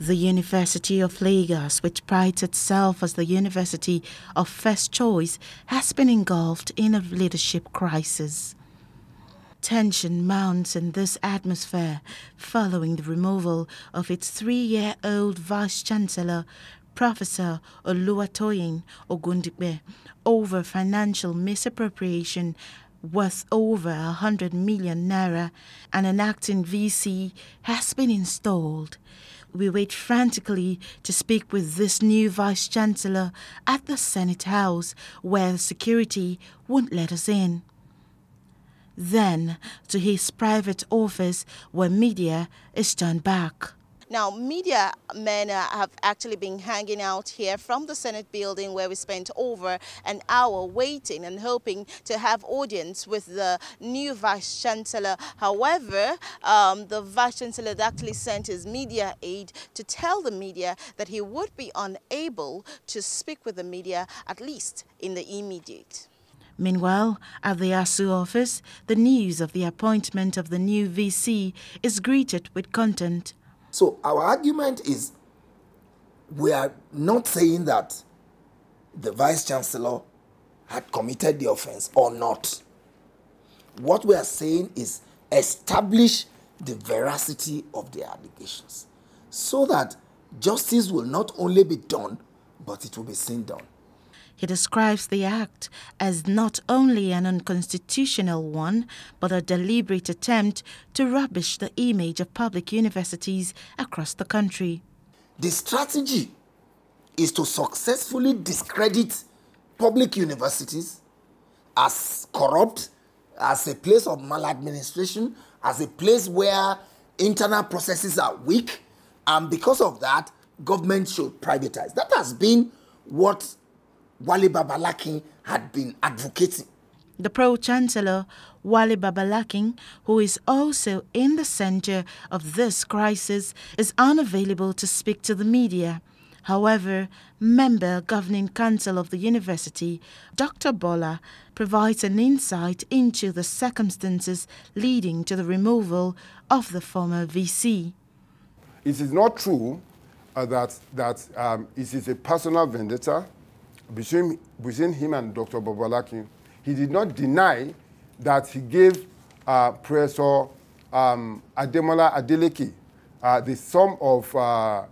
The University of Lagos, which prides itself as the university of first choice, has been engulfed in a leadership crisis. Tension mounts in this atmosphere following the removal of its three year old Vice Chancellor, Professor Oluwatoyin Ogundipe, over financial misappropriation worth over 100 million naira, and an acting VC has been installed we wait frantically to speak with this new Vice Chancellor at the Senate House, where security won't let us in. Then to his private office, where media is turned back. Now, media men uh, have actually been hanging out here from the Senate building where we spent over an hour waiting and hoping to have audience with the new Vice Chancellor. However, um, the Vice Chancellor actually sent his media aide to tell the media that he would be unable to speak with the media, at least in the immediate. Meanwhile, at the ASU office, the news of the appointment of the new VC is greeted with content. So our argument is we are not saying that the vice chancellor had committed the offense or not. What we are saying is establish the veracity of the allegations so that justice will not only be done, but it will be seen done. He describes the act as not only an unconstitutional one, but a deliberate attempt to rubbish the image of public universities across the country. The strategy is to successfully discredit public universities as corrupt, as a place of maladministration, as a place where internal processes are weak, and because of that, government should privatize. That has been what Wale Babalakin had been advocating. The Pro Chancellor, Wale Babalakin, who is also in the center of this crisis, is unavailable to speak to the media. However, member governing council of the university, Dr. Bola, provides an insight into the circumstances leading to the removal of the former VC. It is not true uh, that, that um, it is a personal vendetta between, between him and Dr. Bobolaki, he did not deny that he gave uh, Professor um, Ademola Adeleke uh, the sum of uh,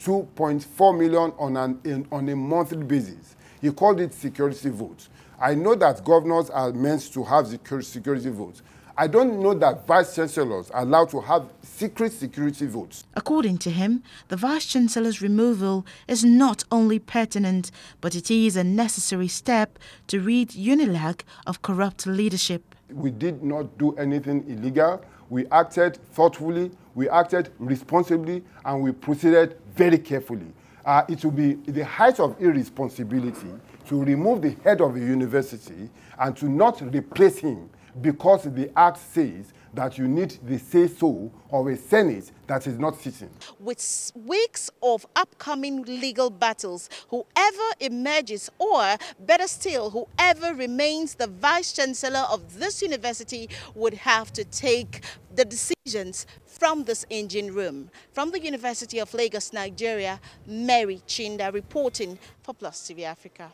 2.4 million on, an, in, on a monthly basis. He called it security votes. I know that governors are meant to have security votes. I don't know that vice chancellors are allowed to have secret security votes. According to him, the vice chancellor's removal is not only pertinent, but it is a necessary step to rid UNILAG of corrupt leadership. We did not do anything illegal. We acted thoughtfully, we acted responsibly, and we proceeded very carefully. Uh, it would be the height of irresponsibility to remove the head of a university and to not replace him because the act says that you need the say-so of a Senate that is not sitting. With weeks of upcoming legal battles, whoever emerges or, better still, whoever remains the Vice-Chancellor of this university would have to take the decisions from this engine room. From the University of Lagos, Nigeria, Mary Chinda reporting for Plus TV Africa.